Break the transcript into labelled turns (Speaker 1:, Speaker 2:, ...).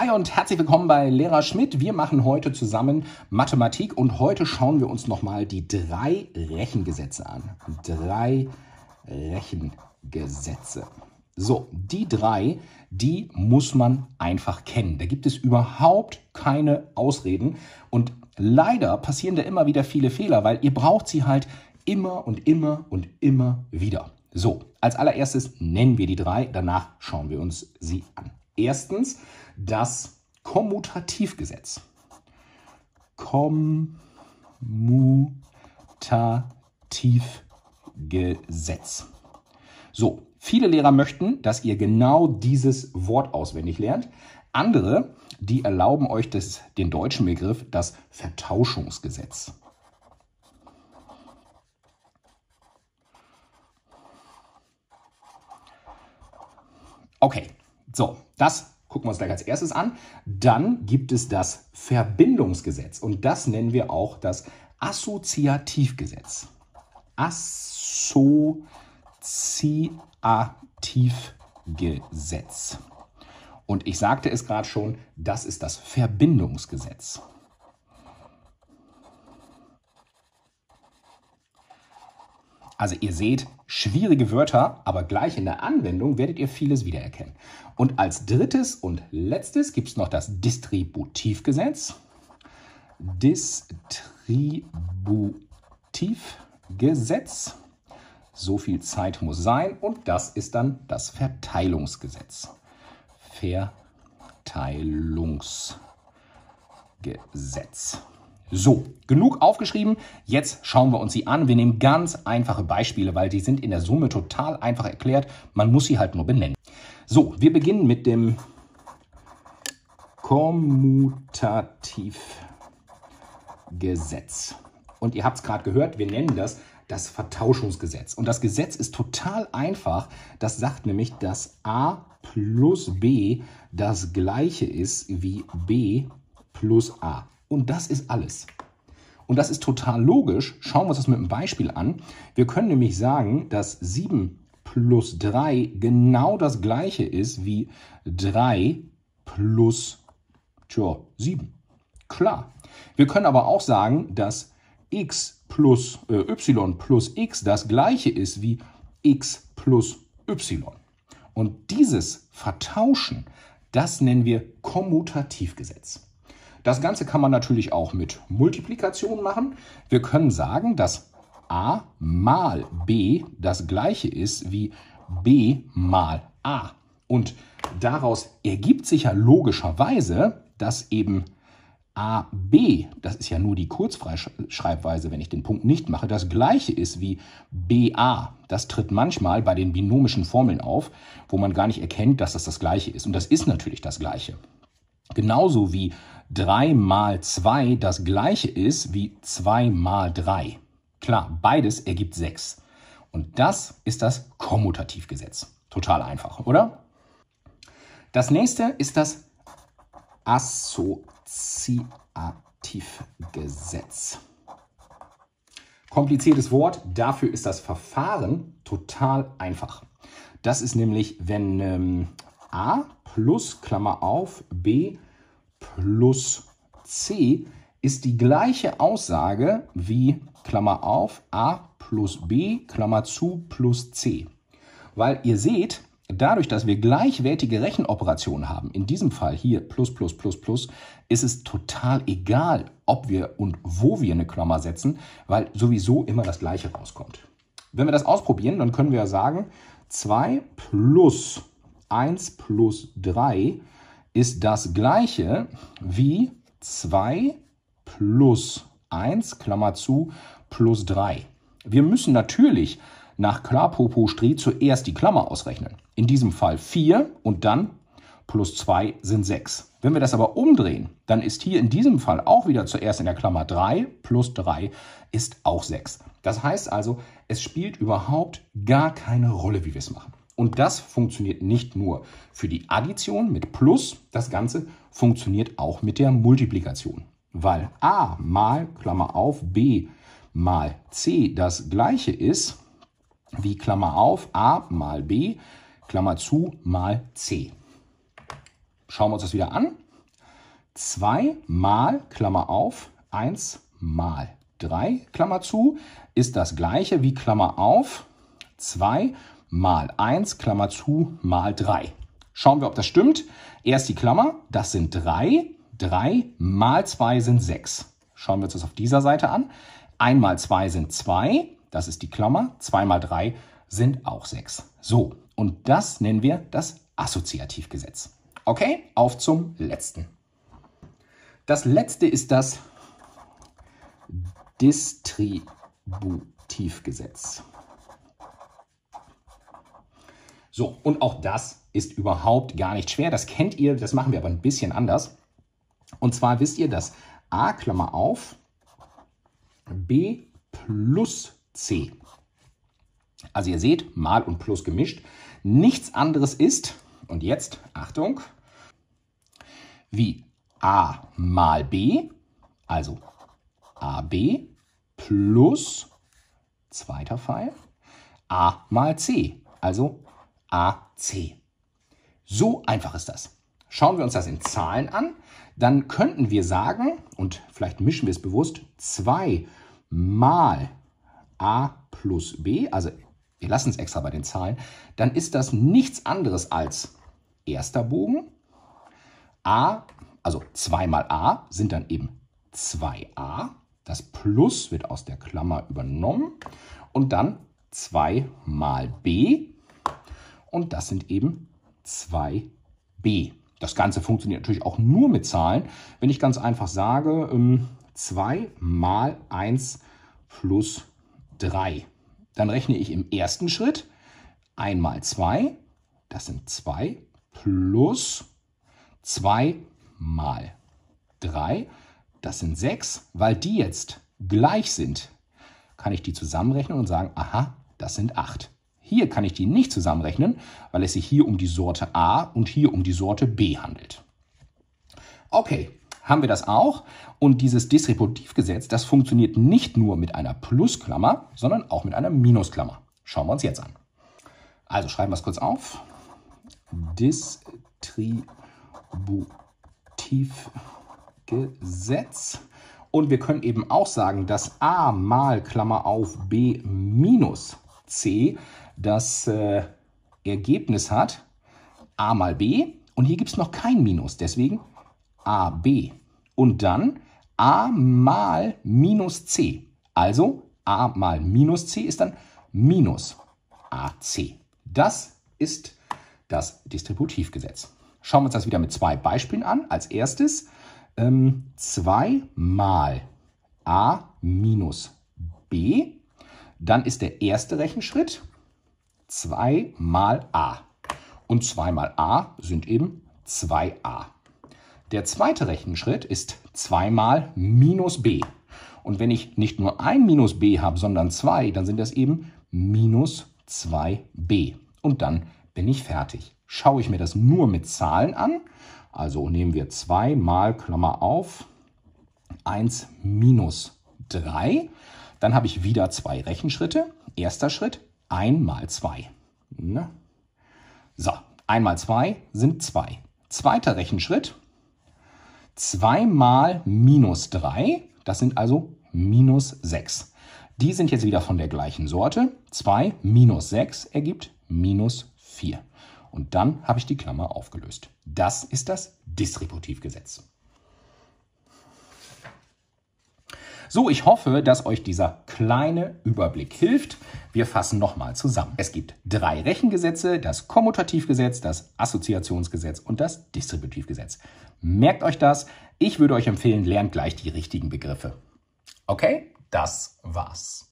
Speaker 1: Hi und herzlich willkommen bei Lehrer Schmidt. Wir machen heute zusammen Mathematik und heute schauen wir uns nochmal die drei Rechengesetze an. Drei Rechengesetze. So, die drei, die muss man einfach kennen. Da gibt es überhaupt keine Ausreden und leider passieren da immer wieder viele Fehler, weil ihr braucht sie halt immer und immer und immer wieder. So, als allererstes nennen wir die drei, danach schauen wir uns sie an. Erstens das Kommutativgesetz. Kommutativgesetz. So, viele Lehrer möchten, dass ihr genau dieses Wort auswendig lernt. Andere, die erlauben euch das, den deutschen Begriff, das Vertauschungsgesetz. Okay, so, das gucken wir uns gleich als erstes an. Dann gibt es das Verbindungsgesetz und das nennen wir auch das Assoziativgesetz. Assoziativgesetz. Und ich sagte es gerade schon, das ist das Verbindungsgesetz. Also ihr seht, schwierige Wörter, aber gleich in der Anwendung werdet ihr vieles wiedererkennen. Und als drittes und letztes gibt es noch das Distributivgesetz. Distributivgesetz. So viel Zeit muss sein. Und das ist dann das Verteilungsgesetz. Verteilungsgesetz. So, genug aufgeschrieben. Jetzt schauen wir uns sie an. Wir nehmen ganz einfache Beispiele, weil die sind in der Summe total einfach erklärt. Man muss sie halt nur benennen. So, wir beginnen mit dem Kommutativgesetz. Und ihr habt es gerade gehört, wir nennen das das Vertauschungsgesetz. Und das Gesetz ist total einfach. Das sagt nämlich, dass a plus b das gleiche ist wie b plus a. Und das ist alles. Und das ist total logisch. Schauen wir uns das mit einem Beispiel an. Wir können nämlich sagen, dass 7 plus 3 genau das gleiche ist wie 3 plus tja, 7. Klar. Wir können aber auch sagen, dass x plus äh, y plus x das gleiche ist wie x plus y. Und dieses Vertauschen, das nennen wir Kommutativgesetz. Das Ganze kann man natürlich auch mit Multiplikation machen. Wir können sagen, dass a mal b das gleiche ist wie b mal a. Und daraus ergibt sich ja logischerweise, dass eben AB, das ist ja nur die Kurzschreibweise, wenn ich den Punkt nicht mache, das gleiche ist wie BA. Das tritt manchmal bei den binomischen Formeln auf, wo man gar nicht erkennt, dass das das gleiche ist. Und das ist natürlich das gleiche. Genauso wie 3 mal 2 das gleiche ist wie 2 mal 3. Klar, beides ergibt 6. Und das ist das Kommutativgesetz. Total einfach, oder? Das nächste ist das Assoziativgesetz. Kompliziertes Wort, dafür ist das Verfahren total einfach. Das ist nämlich, wenn ähm, a plus Klammer auf b plus c ist die gleiche Aussage wie Klammer auf a plus b Klammer zu plus c. Weil ihr seht, dadurch, dass wir gleichwertige Rechenoperationen haben, in diesem Fall hier plus plus plus plus, ist es total egal, ob wir und wo wir eine Klammer setzen, weil sowieso immer das gleiche rauskommt. Wenn wir das ausprobieren, dann können wir sagen, 2 plus 1 plus 3 ist das gleiche wie 2 plus 1, Klammer zu, plus 3. Wir müssen natürlich nach Klarpropostri zuerst die Klammer ausrechnen. In diesem Fall 4 und dann plus 2 sind 6. Wenn wir das aber umdrehen, dann ist hier in diesem Fall auch wieder zuerst in der Klammer 3 plus 3 ist auch 6. Das heißt also, es spielt überhaupt gar keine Rolle, wie wir es machen. Und das funktioniert nicht nur für die Addition mit Plus, das Ganze funktioniert auch mit der Multiplikation, weil a mal Klammer auf b mal c das gleiche ist wie Klammer auf a mal b Klammer zu mal c. Schauen wir uns das wieder an. 2 mal Klammer auf 1 mal 3 Klammer zu ist das gleiche wie Klammer auf 2 mal mal 1, Klammer zu, mal 3. Schauen wir, ob das stimmt. Erst die Klammer, das sind 3. 3 mal 2 sind 6. Schauen wir uns das auf dieser Seite an. 1 mal 2 sind 2, das ist die Klammer. 2 mal 3 sind auch 6. So, und das nennen wir das Assoziativgesetz. Okay, auf zum letzten. Das letzte ist das Distributivgesetz. So, und auch das ist überhaupt gar nicht schwer. Das kennt ihr, das machen wir aber ein bisschen anders. Und zwar wisst ihr, dass a, Klammer auf, b plus c. Also ihr seht, mal und plus gemischt. Nichts anderes ist, und jetzt, Achtung, wie a mal b, also ab plus, zweiter Fall, a mal c, also AC. So einfach ist das. Schauen wir uns das in Zahlen an, dann könnten wir sagen, und vielleicht mischen wir es bewusst, 2 mal a plus b, also wir lassen es extra bei den Zahlen, dann ist das nichts anderes als erster Bogen, a, also 2 mal a sind dann eben 2a, das Plus wird aus der Klammer übernommen und dann 2 mal b, und das sind eben 2b. Das Ganze funktioniert natürlich auch nur mit Zahlen. Wenn ich ganz einfach sage, 2 ähm, mal 1 plus 3, dann rechne ich im ersten Schritt 1 mal 2, das sind 2, plus 2 mal 3, das sind 6, weil die jetzt gleich sind, kann ich die zusammenrechnen und sagen, aha, das sind 8. Hier kann ich die nicht zusammenrechnen, weil es sich hier um die Sorte A und hier um die Sorte B handelt. Okay, haben wir das auch. Und dieses Distributivgesetz, das funktioniert nicht nur mit einer Plusklammer, sondern auch mit einer Minusklammer. Schauen wir uns jetzt an. Also schreiben wir es kurz auf. Distributivgesetz. Und wir können eben auch sagen, dass a mal Klammer auf b minus c das äh, Ergebnis hat a mal b und hier gibt es noch kein Minus, deswegen ab und dann a mal minus c. Also a mal minus c ist dann minus ac. Das ist das Distributivgesetz. Schauen wir uns das wieder mit zwei Beispielen an. Als erstes 2 ähm, mal a minus b. Dann ist der erste Rechenschritt 2 mal a. Und 2 mal a sind eben 2a. Der zweite Rechenschritt ist 2 mal minus b. Und wenn ich nicht nur ein minus b habe, sondern 2, dann sind das eben minus 2b. Und dann bin ich fertig. Schaue ich mir das nur mit Zahlen an, also nehmen wir 2 mal Klammer auf 1 minus 3, dann habe ich wieder zwei Rechenschritte. Erster Schritt 1 mal 2. Ne? So, 1 mal 2 sind 2. Zweiter Rechenschritt. 2 mal minus 3, das sind also minus 6. Die sind jetzt wieder von der gleichen Sorte. 2 minus 6 ergibt minus 4. Und dann habe ich die Klammer aufgelöst. Das ist das Distributivgesetz. So, ich hoffe, dass euch dieser kleine Überblick hilft. Wir fassen nochmal zusammen. Es gibt drei Rechengesetze, das Kommutativgesetz, das Assoziationsgesetz und das Distributivgesetz. Merkt euch das. Ich würde euch empfehlen, lernt gleich die richtigen Begriffe. Okay, das war's.